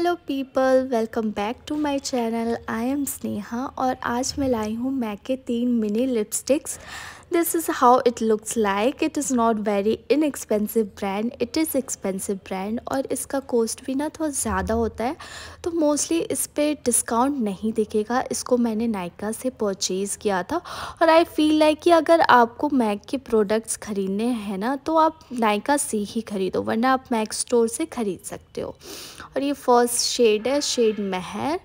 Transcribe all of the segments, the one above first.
hello people welcome back to my channel I am Sneha और आज मैं लाई हूँ मैके तीन mini lipsticks this is how it looks like it is not very inexpensive brand it is expensive brand और इसका cost भी ना थोड़ा ज़्यादा होता है तो mostly इस पर discount नहीं दिखेगा इसको मैंने नायका से purchase किया था और I feel like कि अगर आपको मैक के products ख़रीदने हैं ना तो आप नायका से ही ख़रीदो वरना आप मैक स्टोर से ख़रीद सकते हो और ये फर्स्ट शेड है शेड महर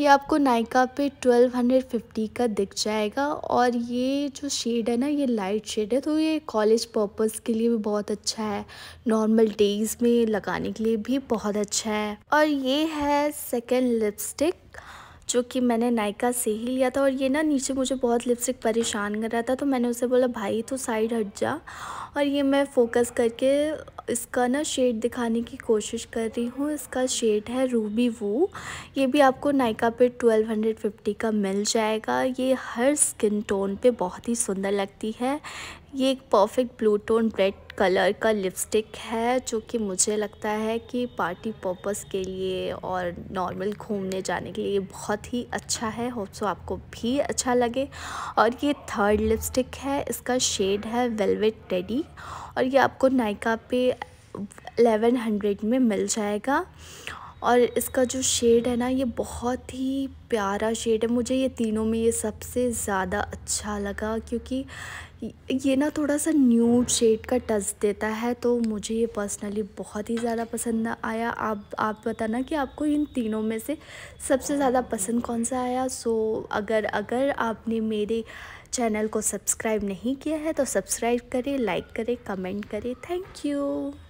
ये आपको नायका पे 1250 का दिख जाएगा और ये जो शेड है ना ये लाइट शेड है तो ये कॉलेज पर्पस के लिए भी बहुत अच्छा है नॉर्मल डेज में लगाने के लिए भी बहुत अच्छा है और ये है सेकेंड लिपस्टिक जो कि मैंने नायका से ही लिया था और ये ना नीचे मुझे बहुत लिपस्टिक परेशान कर रहा था तो मैंने उसे बोला भाई तो साइड हट जा और ये मैं फोकस करके इसका ना शेड दिखाने की कोशिश कर रही हूँ इसका शेड है रूबी वो ये भी आपको नायका पे 1250 का मिल जाएगा ये हर स्किन टोन पे बहुत ही सुंदर लगती है ये एक perfect blue tone red colour का लिपस्टिक है जो कि मुझे लगता है कि पार्टी पर्पस के लिए और नॉर्मल घूमने जाने के लिए बहुत ही अच्छा है होप सो आपको भी अच्छा लगे और ये थर्ड लिपस्टिक है इसका शेड है वेलवेट टेडी और ये आपको नायका पे एलेवन हंड्रेड में मिल जाएगा और इसका जो शेड है ना ये बहुत ही प्यारा शेड है मुझे ये तीनों में ये सबसे ज़्यादा अच्छा लगा क्योंकि ये ना थोड़ा सा न्यू शेड का टच देता है तो मुझे ये पर्सनली बहुत ही ज़्यादा पसंद आया आप आप बताना कि आपको इन तीनों में से सबसे ज़्यादा पसंद कौन सा आया सो अगर अगर आपने मेरे चैनल को सब्सक्राइब नहीं किया है तो सब्सक्राइब करें लाइक करें कमेंट करें थैंक यू